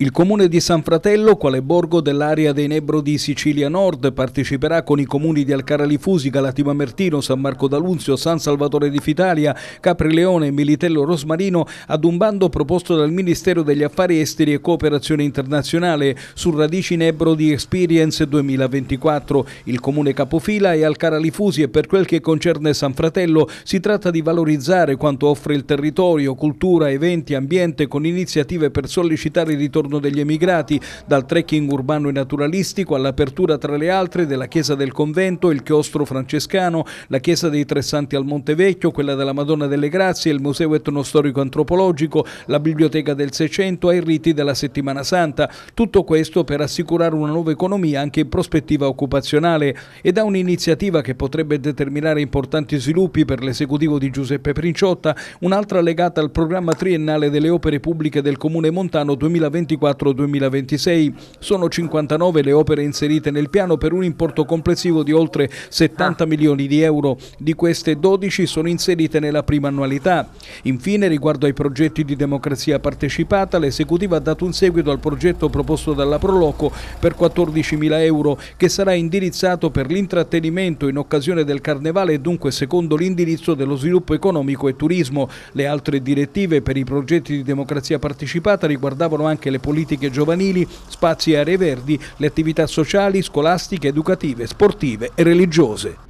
Il comune di San Fratello, quale borgo dell'area dei Nebro di Sicilia Nord, parteciperà con i comuni di Alcara Lifusi, Galatima Mertino, San Marco d'Alunzio, San Salvatore di Fitalia, Capri Leone e Militello Rosmarino ad un bando proposto dal Ministero degli Affari Esteri e Cooperazione Internazionale su Radici Nebro di Experience 2024. Il comune capofila è Alcara Lifusi e per quel che concerne San Fratello si tratta di valorizzare quanto offre il territorio, cultura, eventi, ambiente con iniziative per sollecitare il ritorno ritorno degli emigrati, dal trekking urbano e naturalistico all'apertura tra le altre della chiesa del convento, il chiostro francescano, la chiesa dei Tre Santi al Montevecchio, quella della Madonna delle Grazie, il museo etnostorico antropologico, la biblioteca del Seicento, ai riti della Settimana Santa. Tutto questo per assicurare una nuova economia anche in prospettiva occupazionale ed è un'iniziativa che potrebbe determinare importanti sviluppi per l'esecutivo di Giuseppe Princiotta, un'altra legata al programma triennale delle opere pubbliche del Comune Montano 2024 2024-2026 sono 59 le opere inserite nel piano per un importo complessivo di oltre 70 ah. milioni di euro, di queste 12 sono inserite nella prima annualità. Infine riguardo ai progetti di democrazia partecipata, l'esecutiva ha dato un seguito al progetto proposto dalla Proloco per 14 mila euro che sarà indirizzato per l'intrattenimento in occasione del Carnevale e dunque secondo l'indirizzo dello sviluppo economico e turismo. Le altre direttive per i progetti di democrazia partecipata riguardavano anche le politiche politiche giovanili, spazi e aree verdi, le attività sociali, scolastiche, educative, sportive e religiose.